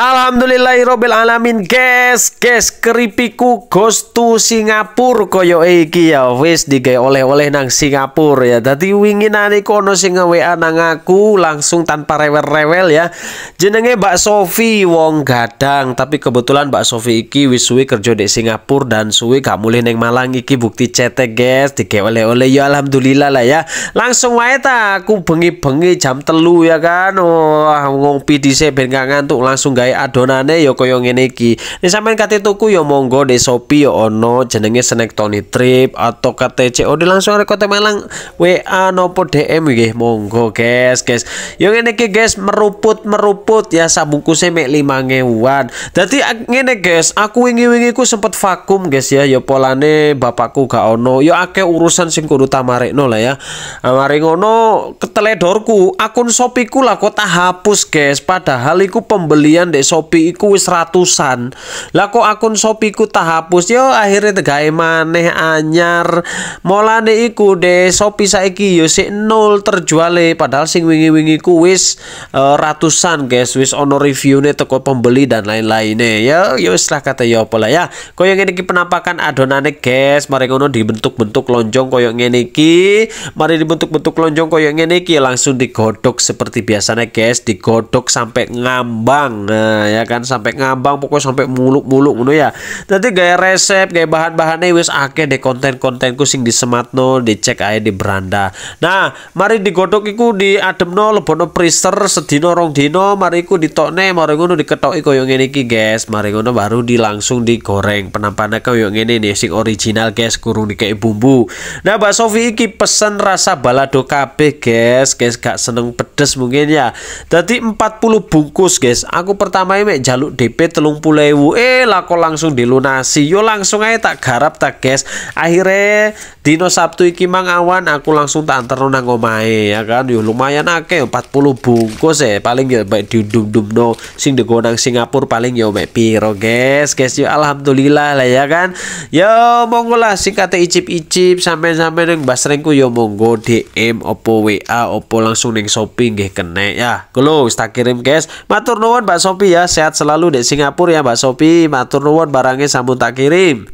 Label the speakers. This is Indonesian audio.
Speaker 1: Alhamdulillahirabbil alamin, guys. Guys, keripiku to Singapura koyo iki ya wis digawe oleh-oleh nang Singapura ya. Dadi nari kono sing WA nang aku langsung tanpa rewel-rewel ya. Jenenge Mbak Sofi wong Gadang, tapi kebetulan Mbak Sofi iki wis suwi kerja di Singapura dan suwi gak mulih ning Malang iki bukti cetek, guys. Digawe oleh-oleh ya alhamdulillah lah ya. Langsung wae ta aku bengi-bengi jam telu ya kan. Wah, oh, ngopi dhisik ben gak ngantuk langsung gawe gawe adonane ya kaya ngene iki. Nek sampean kate tuku ya monggo di Shopee ya ono jenenge Snack Tony Trip atau kate COD langsung rek kote Malang WA nopo DM nggih monggo guys guys. Yo ya ngene iki guys meruput-meruput ya sabungkuse mek 5000-an. Dadi ngene guys, aku wingi-wingi ku sempet vakum guys ya ya polane bapakku gak ono. Yo ya akeh urusan sing kudu tamarekno lah ya. Amare ngono keteledorku akun Shopee ku lah kok tak hapus guys. Padahal iku pembelian di dek Shopee iku wis ratusan. Lah kok akun Shopee ku tahapus yo akhirnya tegae maneh anyar. Molane iku de Shopee saiki yo sik nol terjuale padahal sing wingi-wingi ku wis uh, ratusan guys, wis ono reviewne teko pembeli dan lain-lainnya. Ya yo wis lah kata yo pola lah ya. Koyo ngene iki penampakan adonane guys, mari ngono dibentuk-bentuk lonjong koyo ini iki. Mari dibentuk-bentuk lonjong koyo ini iki langsung digodok seperti biasanya guys, digodok sampai ngambang. Nah, Nah, ya kan sampai ngambang pokoknya sampai muluk-muluk ngono ya. Nanti gaya resep, gaya bahan-bahannya wis akeh de konten-kontenku sing disematno, dicek aja di beranda. Nah, mari digodok iku ademno lebono freezer sedino rong dino, mari ku iku ditokne, mari ngono diketoki koyo ngene iki, guys. Mari ngono baru di langsung digoreng. Penampane koyo ini nih sing original, guys, kurung di kayak bumbu. Nah, Mbak Sofi iki pesen rasa balado kabeh, guys. Guys gak seneng pedes mungkin ya. Dadi 40 bungkus, guys. Aku per pertama ini jaluk DP telung pulewu eh lah langsung dilunasi yo langsung aja tak garap tak guys akhirnya dino Sabtu iki mang awan aku langsung tak antar nang omahe ya kan yo lumayan akeh 40 bungkus ya paling ya baik di dum no sing dego Singapura paling yo baik piro guys guys yo alhamdulillah lah ya kan yo monggo lah sing kata icip-icip sampai sampai neng basrengku yo monggo DM opo WA opo langsung neng shopping gak kene ya kalau tak kirim guys matur nuwun Mbak Sopi ya, sehat selalu di Singapura ya Mbak Sopi. Matur nuwun barangnya sambung tak kirim.